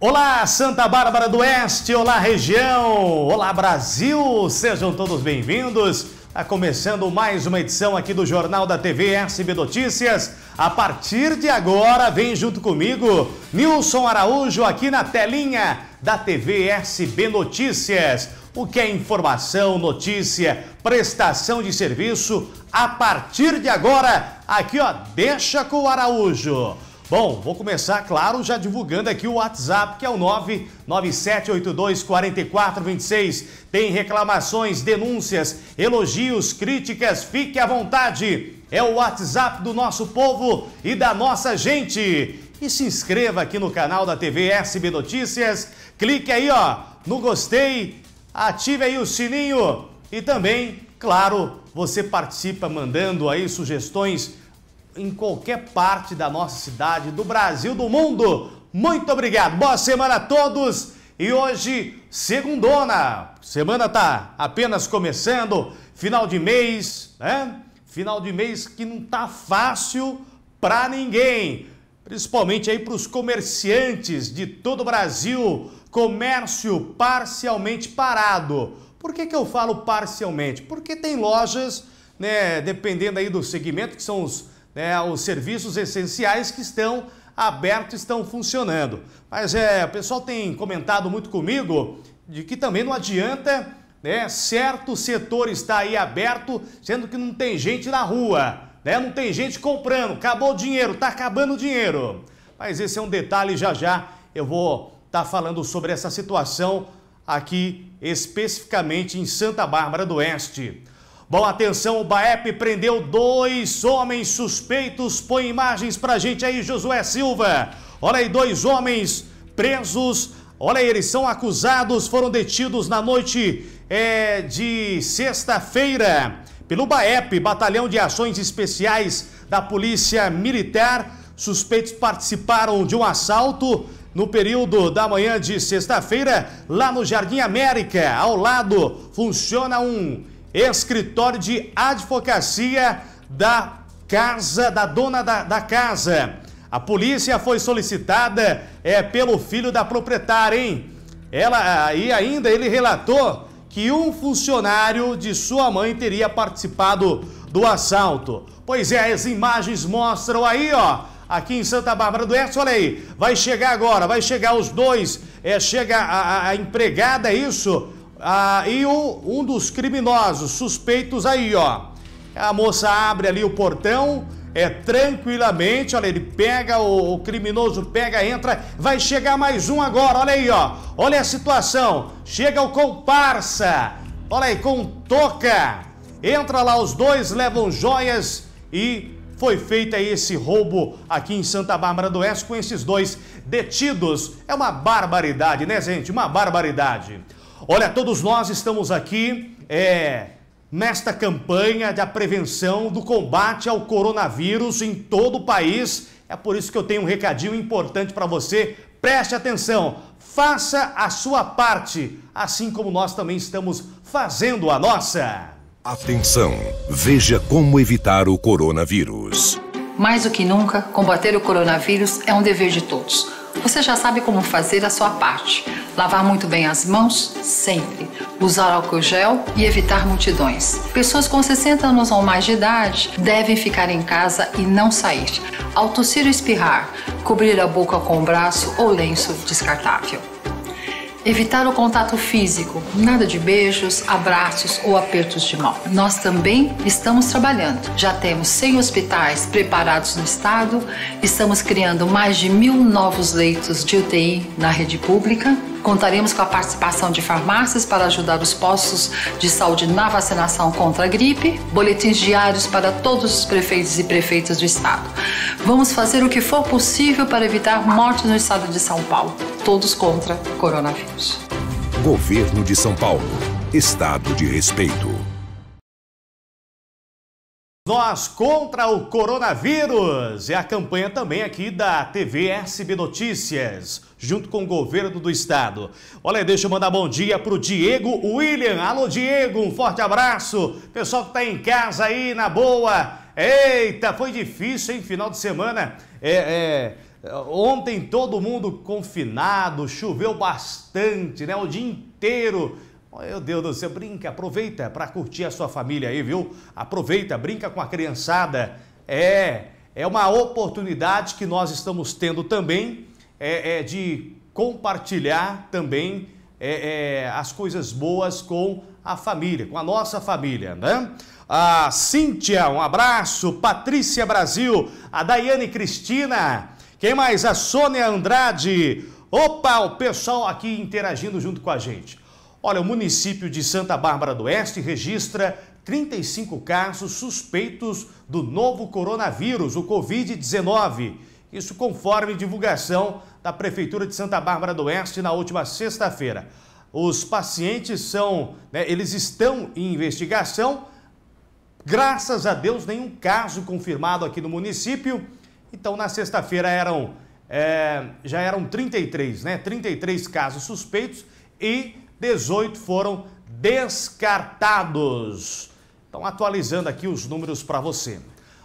Olá, Santa Bárbara do Oeste! Olá, região! Olá, Brasil! Sejam todos bem-vindos! Está começando mais uma edição aqui do Jornal da TV SB Notícias. A partir de agora, vem junto comigo Nilson Araújo aqui na telinha da TV SB Notícias. O que é informação, notícia, prestação de serviço? A partir de agora, aqui ó, deixa com o Araújo. Bom, vou começar, claro, já divulgando aqui o WhatsApp, que é o 997824426. Tem reclamações, denúncias, elogios, críticas, fique à vontade. É o WhatsApp do nosso povo e da nossa gente. E se inscreva aqui no canal da TV SB Notícias. Clique aí, ó, no gostei, ative aí o sininho e também, claro, você participa mandando aí sugestões em qualquer parte da nossa cidade, do Brasil, do mundo. Muito obrigado. Boa semana a todos. E hoje, segundona. Semana tá apenas começando, final de mês, né? Final de mês que não tá fácil para ninguém. Principalmente aí para os comerciantes de todo o Brasil, comércio parcialmente parado. Por que, que eu falo parcialmente? Porque tem lojas, né, dependendo aí do segmento, que são os né, os serviços essenciais que estão abertos, estão funcionando. Mas é, o pessoal tem comentado muito comigo de que também não adianta, né, certo setor está aí aberto, sendo que não tem gente na rua, né, não tem gente comprando, acabou o dinheiro, está acabando o dinheiro. Mas esse é um detalhe, já já eu vou estar tá falando sobre essa situação aqui especificamente em Santa Bárbara do Oeste. Bom, atenção, o BAEP prendeu dois homens suspeitos. Põe imagens pra gente aí, Josué Silva. Olha aí, dois homens presos. Olha aí, eles são acusados, foram detidos na noite é, de sexta-feira pelo BAEP, Batalhão de Ações Especiais da Polícia Militar. Suspeitos participaram de um assalto no período da manhã de sexta-feira, lá no Jardim América. Ao lado funciona um escritório de advocacia da casa, da dona da, da casa. A polícia foi solicitada é, pelo filho da proprietária, hein? Ela, e ainda ele relatou que um funcionário de sua mãe teria participado do assalto. Pois é, as imagens mostram aí, ó, aqui em Santa Bárbara do Oeste, olha aí, vai chegar agora, vai chegar os dois, é, chega a, a, a empregada, é isso, ah, e o, um dos criminosos suspeitos aí, ó. A moça abre ali o portão, é tranquilamente, olha, ele pega, o, o, criminoso pega, entra, vai chegar mais um agora, olha aí, ó. Olha a situação. Chega o comparsa. Olha aí, com toca. Entra lá os dois, levam joias e foi feito esse roubo aqui em Santa Bárbara do Oeste com esses dois detidos. É uma barbaridade, né, gente? Uma barbaridade. Olha, todos nós estamos aqui é, nesta campanha da prevenção do combate ao coronavírus em todo o país. É por isso que eu tenho um recadinho importante para você. Preste atenção, faça a sua parte, assim como nós também estamos fazendo a nossa. Atenção, veja como evitar o coronavírus. Mais do que nunca, combater o coronavírus é um dever de todos você já sabe como fazer a sua parte. Lavar muito bem as mãos, sempre. Usar álcool gel e evitar multidões. Pessoas com 60 anos ou mais de idade devem ficar em casa e não sair. Ao tossir ou espirrar, cobrir a boca com o braço ou lenço descartável. Evitar o contato físico, nada de beijos, abraços ou apertos de mão. Nós também estamos trabalhando. Já temos 100 hospitais preparados no estado, estamos criando mais de mil novos leitos de UTI na rede pública. Contaremos com a participação de farmácias para ajudar os postos de saúde na vacinação contra a gripe, boletins diários para todos os prefeitos e prefeitas do estado. Vamos fazer o que for possível para evitar mortes no estado de São Paulo todos contra coronavírus. Governo de São Paulo. Estado de respeito. Nós contra o coronavírus. É a campanha também aqui da TV SB Notícias, junto com o governo do estado. Olha, deixa eu mandar bom dia pro Diego William. Alô, Diego, um forte abraço. Pessoal que tá em casa aí, na boa. Eita, foi difícil, hein? Final de semana. É, é é, ontem todo mundo confinado, choveu bastante, né? O dia inteiro. Meu Deus do céu, brinca, aproveita para curtir a sua família aí, viu? Aproveita, brinca com a criançada. É, é uma oportunidade que nós estamos tendo também é, é de compartilhar também é, é, as coisas boas com a família, com a nossa família, né? A Cíntia, um abraço. Patrícia Brasil, a Daiane Cristina. Quem mais? A Sônia Andrade. Opa, o pessoal aqui interagindo junto com a gente. Olha, o município de Santa Bárbara do Oeste registra 35 casos suspeitos do novo coronavírus, o Covid-19. Isso conforme divulgação da Prefeitura de Santa Bárbara do Oeste na última sexta-feira. Os pacientes são, né, eles estão em investigação. Graças a Deus, nenhum caso confirmado aqui no município. Então, na sexta-feira eram é, já eram 33, né? 33 casos suspeitos e 18 foram descartados. Então, atualizando aqui os números para você.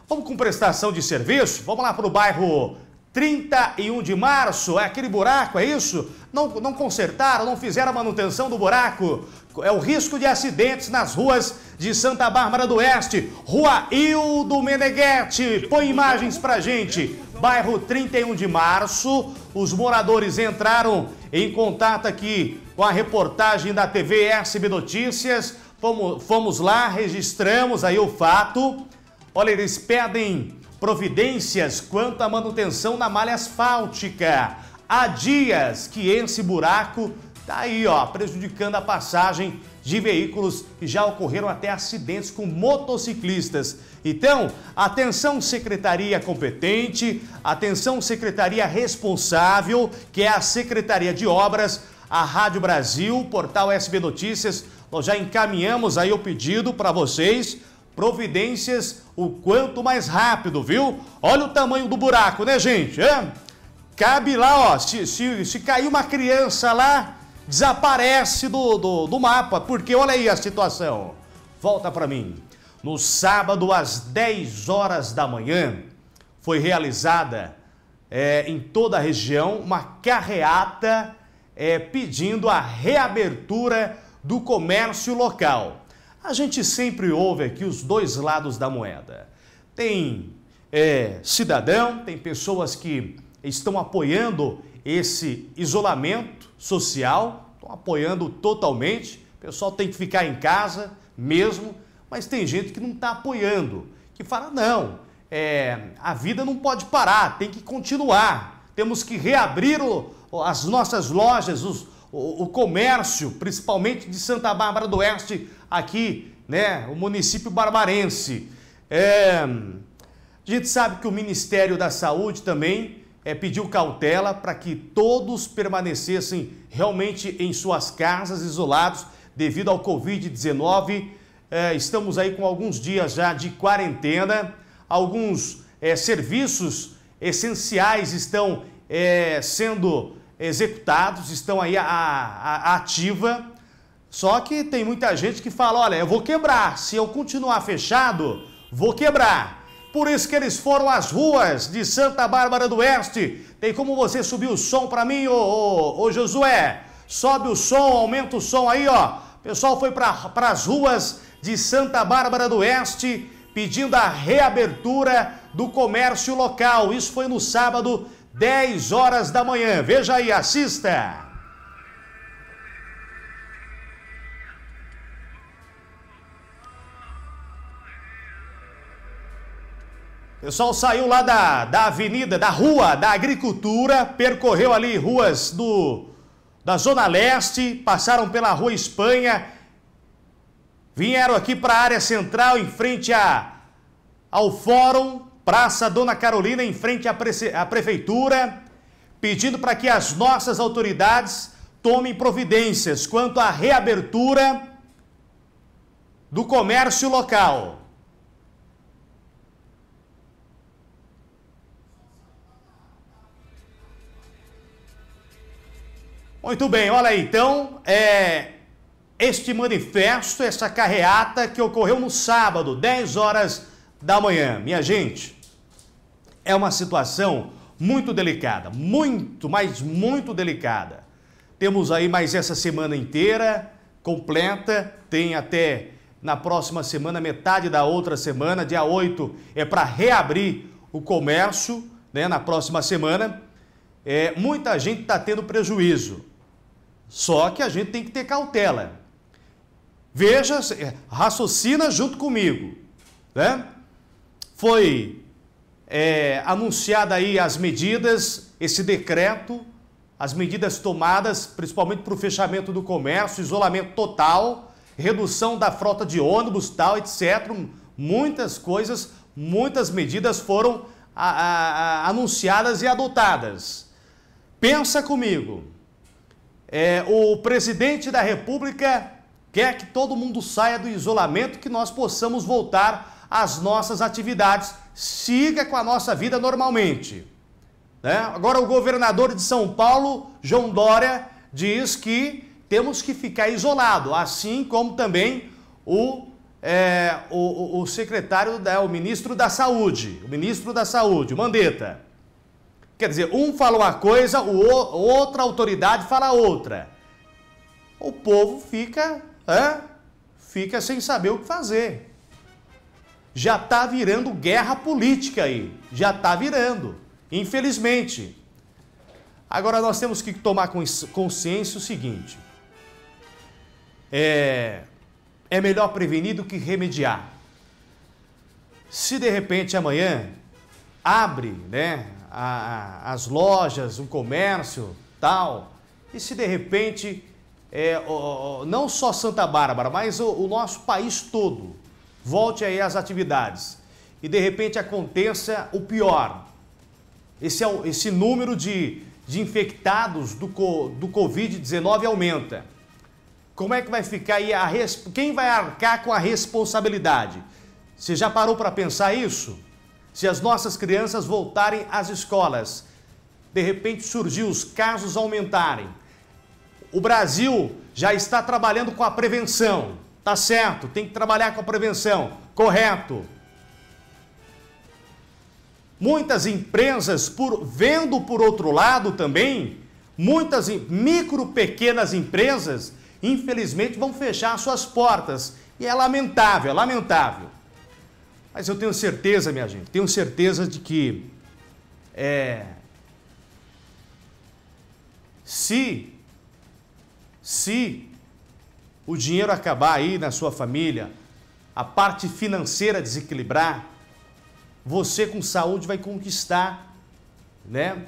Vamos com prestação de serviço? Vamos lá para o bairro 31 de março, é aquele buraco, é isso? Não, não consertaram, não fizeram a manutenção do buraco é o risco de acidentes nas ruas de Santa Bárbara do Oeste. Rua Hildo Meneghetti, põe imagens pra gente. Bairro 31 de Março, os moradores entraram em contato aqui com a reportagem da TV SB Notícias. Fomos, fomos lá, registramos aí o fato. Olha, eles pedem providências quanto à manutenção na malha asfáltica. Há dias que esse buraco Tá aí, ó, prejudicando a passagem de veículos e já ocorreram até acidentes com motociclistas. Então, atenção secretaria competente, atenção secretaria responsável, que é a Secretaria de Obras, a Rádio Brasil, Portal SB Notícias. Nós já encaminhamos aí o pedido para vocês, providências o quanto mais rápido, viu? Olha o tamanho do buraco, né, gente? É? Cabe lá, ó, se, se, se cair uma criança lá, desaparece do, do, do mapa, porque olha aí a situação. Volta para mim. No sábado, às 10 horas da manhã, foi realizada é, em toda a região uma carreata é, pedindo a reabertura do comércio local. A gente sempre ouve aqui os dois lados da moeda. Tem é, cidadão, tem pessoas que estão apoiando esse isolamento social, estão apoiando totalmente. O pessoal tem que ficar em casa mesmo, mas tem gente que não está apoiando, que fala: não, é, a vida não pode parar, tem que continuar, temos que reabrir o, as nossas lojas, os, o, o comércio, principalmente de Santa Bárbara do Oeste, aqui, né, o município barbarense. É, a gente sabe que o Ministério da Saúde também é, pediu cautela para que todos permanecessem realmente em suas casas, isolados devido ao Covid-19. É, estamos aí com alguns dias já de quarentena, alguns é, serviços essenciais estão é, sendo executados, estão aí à a ativa. Só que tem muita gente que fala: olha, eu vou quebrar, se eu continuar fechado, vou quebrar. Por isso que eles foram às ruas de Santa Bárbara do Oeste. Tem como você subir o som para mim, ô, ô, ô, Josué? Sobe o som, aumenta o som aí, ó. O pessoal foi para as ruas de Santa Bárbara do Oeste pedindo a reabertura do comércio local. Isso foi no sábado, 10 horas da manhã. Veja aí, assista. pessoal saiu lá da, da avenida, da rua da agricultura, percorreu ali ruas do, da Zona Leste, passaram pela Rua Espanha, vieram aqui para a área central, em frente a, ao Fórum, Praça Dona Carolina, em frente à, à Prefeitura, pedindo para que as nossas autoridades tomem providências quanto à reabertura do comércio local. Muito bem, olha aí, então, é, este manifesto, essa carreata que ocorreu no sábado, 10 horas da manhã. Minha gente, é uma situação muito delicada, muito, mas muito delicada. Temos aí mais essa semana inteira, completa, tem até na próxima semana, metade da outra semana, dia 8, é para reabrir o comércio, né, na próxima semana. É, muita gente está tendo prejuízo. Só que a gente tem que ter cautela. Veja, é, raciocina junto comigo. Né? Foi é, anunciada aí as medidas, esse decreto, as medidas tomadas, principalmente para o fechamento do comércio, isolamento total, redução da frota de ônibus, tal, etc. Muitas coisas, muitas medidas foram a, a, a, anunciadas e adotadas. Pensa comigo. É, o presidente da República quer que todo mundo saia do isolamento, que nós possamos voltar às nossas atividades, siga com a nossa vida normalmente. Né? Agora, o governador de São Paulo, João Dória, diz que temos que ficar isolado, assim como também o, é, o, o secretário, né, o ministro da Saúde, o ministro da Saúde, Mandetta. Quer dizer, um fala uma coisa, o outra autoridade fala outra. O povo fica, fica sem saber o que fazer. Já está virando guerra política aí. Já está virando, infelizmente. Agora nós temos que tomar consciência o seguinte. É, é melhor prevenir do que remediar. Se de repente amanhã abre né, a, a, as lojas, o comércio, tal, e se de repente, é, ó, não só Santa Bárbara, mas o, o nosso país todo, volte aí às atividades e de repente aconteça o pior. Esse, é esse número de, de infectados do, do Covid-19 aumenta. Como é que vai ficar aí a. Quem vai arcar com a responsabilidade? Você já parou para pensar isso? Se as nossas crianças voltarem às escolas, de repente surgir os casos aumentarem. O Brasil já está trabalhando com a prevenção. Tá certo, tem que trabalhar com a prevenção. Correto. Muitas empresas, por vendo por outro lado também, muitas micro pequenas empresas, infelizmente vão fechar suas portas. E é lamentável, é lamentável. Mas eu tenho certeza, minha gente, tenho certeza de que é, se, se o dinheiro acabar aí na sua família, a parte financeira desequilibrar, você com saúde vai conquistar, né?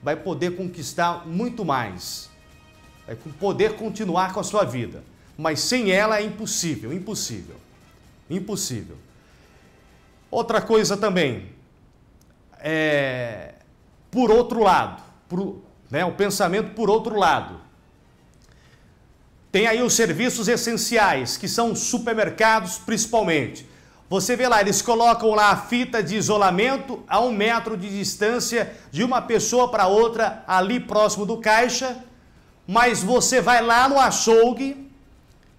Vai poder conquistar muito mais. Vai poder continuar com a sua vida. Mas sem ela é impossível, impossível. Impossível. Outra coisa também, é, por outro lado, por, né, o pensamento por outro lado. Tem aí os serviços essenciais, que são supermercados principalmente. Você vê lá, eles colocam lá a fita de isolamento a um metro de distância de uma pessoa para outra, ali próximo do caixa, mas você vai lá no açougue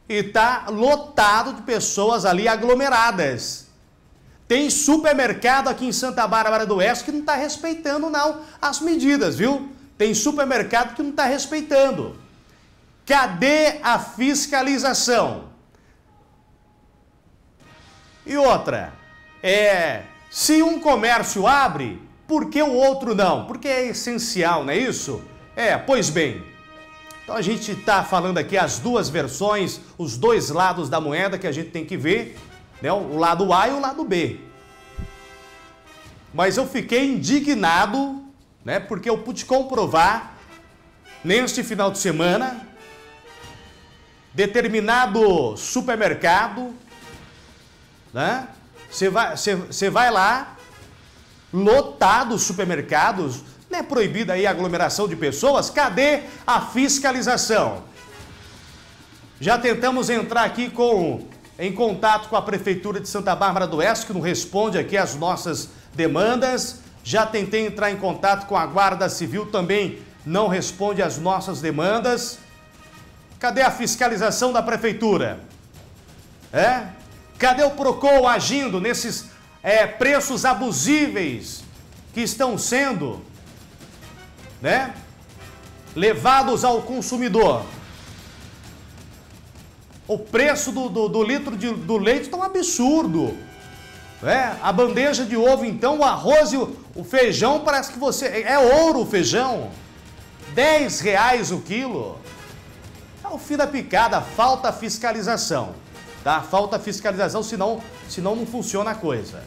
e está lotado de pessoas ali aglomeradas. Tem supermercado aqui em Santa Bárbara do Oeste que não está respeitando, não, as medidas, viu? Tem supermercado que não está respeitando. Cadê a fiscalização? E outra, é, se um comércio abre, por que o outro não? Porque é essencial, não é isso? É, pois bem. Então a gente está falando aqui as duas versões, os dois lados da moeda que a gente tem que ver né, o lado A e o lado B. Mas eu fiquei indignado, né, porque eu pude comprovar neste final de semana determinado supermercado, né? Você vai, você, você vai lá, lotado supermercados, não é proibida aí a aglomeração de pessoas? Cadê a fiscalização? Já tentamos entrar aqui com em contato com a Prefeitura de Santa Bárbara do Oeste, que não responde aqui às nossas demandas. Já tentei entrar em contato com a Guarda Civil, também não responde às nossas demandas. Cadê a fiscalização da Prefeitura? É? Cadê o PROCON agindo nesses é, preços abusíveis que estão sendo né, levados ao consumidor? O preço do, do, do litro de, do leite está um absurdo. É, a bandeja de ovo, então, o arroz e o, o feijão, parece que você. É, é ouro o feijão. 10 reais o quilo. É o fim da picada, falta fiscalização. Tá? Falta fiscalização, senão, senão não funciona a coisa.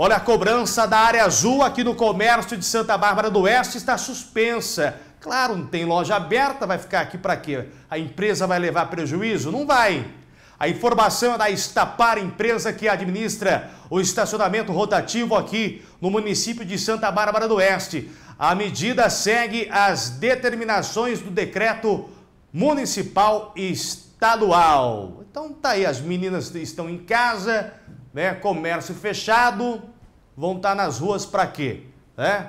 Olha, a cobrança da área azul aqui no comércio de Santa Bárbara do Oeste está suspensa Claro, não tem loja aberta, vai ficar aqui para quê? A empresa vai levar prejuízo? Não vai. A informação é da Estapar, empresa que administra o estacionamento rotativo aqui no município de Santa Bárbara do Oeste. A medida segue as determinações do decreto municipal e estadual. Então tá aí, as meninas estão em casa, né? Comércio fechado, vão estar tá nas ruas para quê? Né?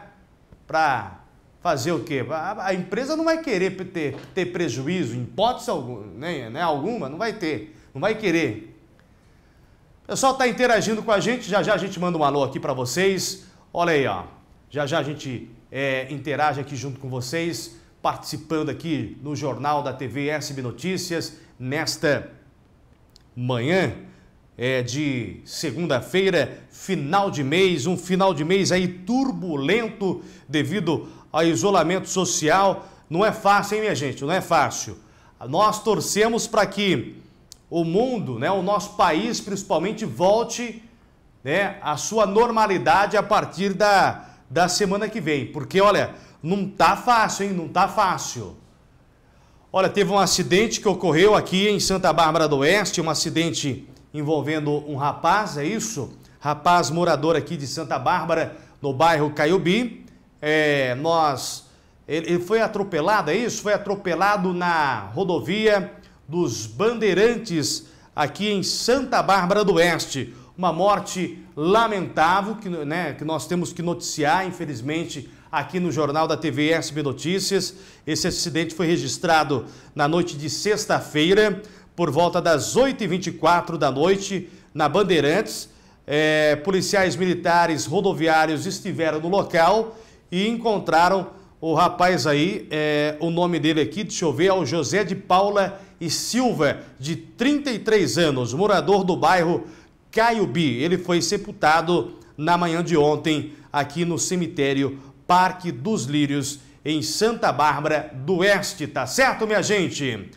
Para fazer o quê? A, a empresa não vai querer ter, ter prejuízo, em hipótese alguma, né, né, alguma, não vai ter, não vai querer. O pessoal está interagindo com a gente, já já a gente manda um alô aqui para vocês. Olha aí, ó. já já a gente é, interage aqui junto com vocês, participando aqui no Jornal da TV SB Notícias, nesta manhã é, de segunda-feira, final de mês, um final de mês aí turbulento devido ao isolamento social. Não é fácil, hein, minha gente? Não é fácil. Nós torcemos para que o mundo, né, o nosso país principalmente, volte né, à sua normalidade a partir da, da semana que vem. Porque, olha, não tá fácil, hein? Não tá fácil. Olha, teve um acidente que ocorreu aqui em Santa Bárbara do Oeste, um acidente envolvendo um rapaz, é isso? Rapaz morador aqui de Santa Bárbara, no bairro Caiobi é, nós. Ele foi atropelado, é isso? Foi atropelado na rodovia dos Bandeirantes, aqui em Santa Bárbara do Oeste. Uma morte lamentável que, né, que nós temos que noticiar, infelizmente, aqui no Jornal da TV SB Notícias. Esse acidente foi registrado na noite de sexta-feira, por volta das 8h24 da noite, na Bandeirantes. É, policiais militares rodoviários estiveram no local e encontraram o rapaz aí, é, o nome dele aqui, deixa eu ver, é o José de Paula e Silva, de 33 anos, morador do bairro Caiobi. Ele foi sepultado na manhã de ontem aqui no cemitério Parque dos Lírios, em Santa Bárbara do Oeste, tá certo, minha gente?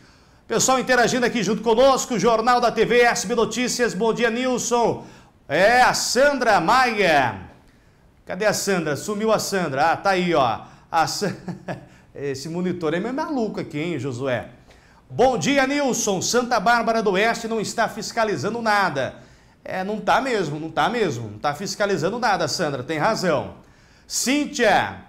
Pessoal interagindo aqui junto conosco, Jornal da TV, SB Notícias, bom dia, Nilson. É, a Sandra Maia. Cadê a Sandra? Sumiu a Sandra. Ah, tá aí, ó. Esse monitor é meio maluco aqui, hein, Josué? Bom dia, Nilson. Santa Bárbara do Oeste não está fiscalizando nada. É, não tá mesmo, não tá mesmo. Não tá fiscalizando nada, Sandra, tem razão. Cíntia,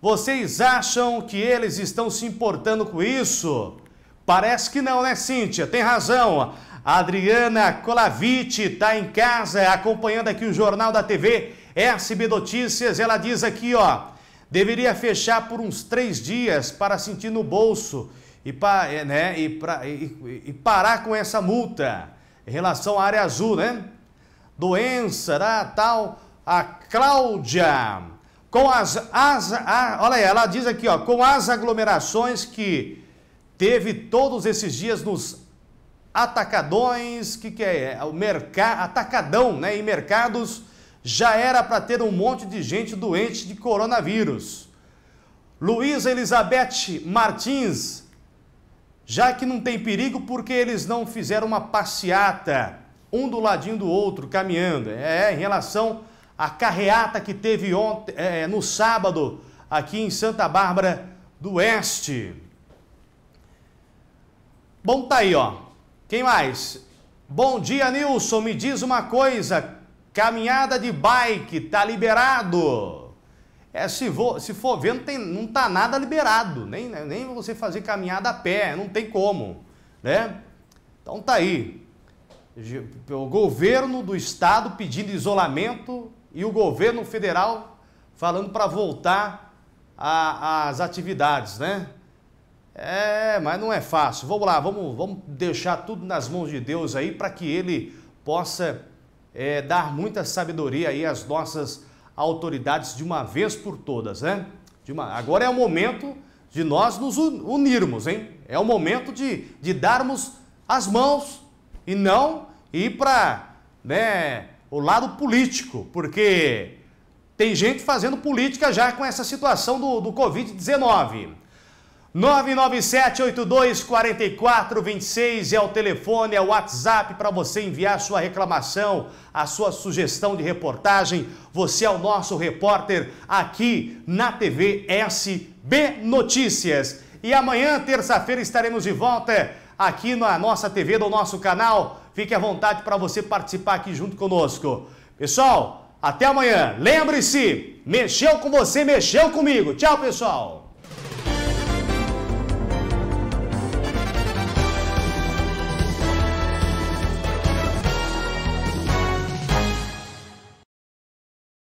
vocês acham que eles estão se importando com isso? Parece que não, né, Cíntia? Tem razão. Adriana Colavite está em casa acompanhando aqui o Jornal da TV SB Notícias, ela diz aqui, ó, deveria fechar por uns três dias para sentir no bolso e, pa, é, né, e, pra, e, e parar com essa multa em relação à área azul, né? Doença, da né, tal, a Cláudia, com as, as a, olha aí, ela diz aqui, ó, com as aglomerações que teve todos esses dias nos atacadões, que que é? é o mercado, atacadão, né, em mercados já era para ter um monte de gente doente de coronavírus. Luísa Elizabeth Martins, já que não tem perigo porque eles não fizeram uma passeata, um do ladinho do outro, caminhando. É, é em relação à carreata que teve ontem, é, é, no sábado, aqui em Santa Bárbara do Oeste. Bom, tá aí, ó. Quem mais? Bom dia, Nilson. Me diz uma coisa. Caminhada de bike, tá liberado. É, se, for, se for não, tem, não tá nada liberado. Nem, né, nem você fazer caminhada a pé, não tem como. Né? Então tá aí. O governo do estado pedindo isolamento e o governo federal falando para voltar às atividades, né? É, mas não é fácil. Vamos lá, vamos, vamos deixar tudo nas mãos de Deus aí para que ele possa é, dar muita sabedoria aí às nossas autoridades de uma vez por todas, né? Uma... Agora é o momento de nós nos unirmos, hein? É o momento de, de darmos as mãos e não ir para né, o lado político, porque tem gente fazendo política já com essa situação do, do Covid-19. 997-824426 é o telefone, é o WhatsApp para você enviar sua reclamação, a sua sugestão de reportagem. Você é o nosso repórter aqui na TV SB Notícias. E amanhã, terça-feira, estaremos de volta aqui na nossa TV, do nosso canal. Fique à vontade para você participar aqui junto conosco. Pessoal, até amanhã. Lembre-se, mexeu com você, mexeu comigo. Tchau, pessoal.